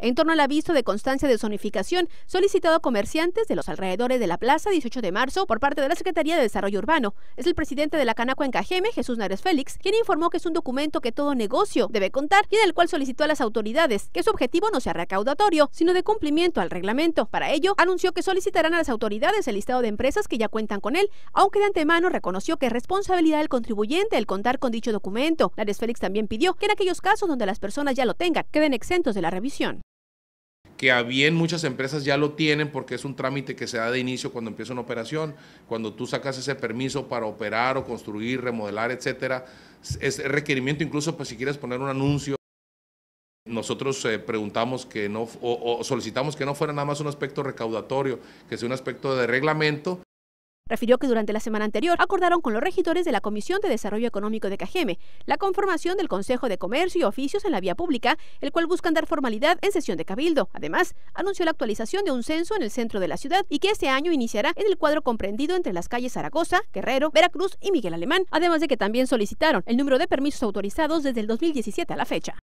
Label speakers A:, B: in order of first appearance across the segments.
A: en torno al aviso de constancia de zonificación solicitado a comerciantes de los alrededores de la plaza 18 de marzo por parte de la Secretaría de Desarrollo Urbano. Es el presidente de la Canaco en Cajeme, Jesús Nares Félix, quien informó que es un documento que todo negocio debe contar y en el cual solicitó a las autoridades que su objetivo no sea recaudatorio, sino de cumplimiento al reglamento. Para ello, anunció que solicitarán a las autoridades el listado de empresas que ya cuentan con él, aunque de antemano reconoció que es responsabilidad del contribuyente el contar con dicho documento. Nares Félix también pidió que en aquellos casos donde las personas ya lo tengan, queden exentos de la revisión
B: que a bien muchas empresas ya lo tienen porque es un trámite que se da de inicio cuando empieza una operación. Cuando tú sacas ese permiso para operar o construir, remodelar, etcétera, es requerimiento incluso pues, si quieres poner un anuncio. Nosotros eh, preguntamos que no, o solicitamos que no fuera nada más un aspecto recaudatorio, que sea un aspecto de reglamento
A: Refirió que durante la semana anterior acordaron con los regidores de la Comisión de Desarrollo Económico de Cajeme la conformación del Consejo de Comercio y Oficios en la Vía Pública, el cual buscan dar formalidad en sesión de Cabildo. Además, anunció la actualización de un censo en el centro de la ciudad y que este año iniciará en el cuadro comprendido entre las calles Zaragoza, Guerrero, Veracruz y Miguel Alemán, además de que también solicitaron el número de permisos autorizados desde el 2017 a la fecha.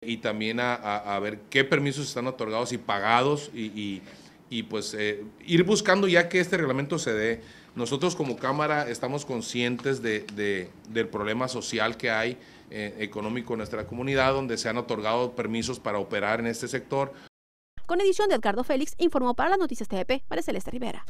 A: Y
B: también a, ver qué permisos están otorgados y pagados y y pues eh, ir buscando ya que este reglamento se dé. Nosotros como Cámara estamos conscientes del problema social que hay eh, económico en nuestra comunidad, donde se han otorgado permisos para operar en este sector.
A: Con edición de Edgardo Félix, informó para las noticias TEP, María Celeste Rivera.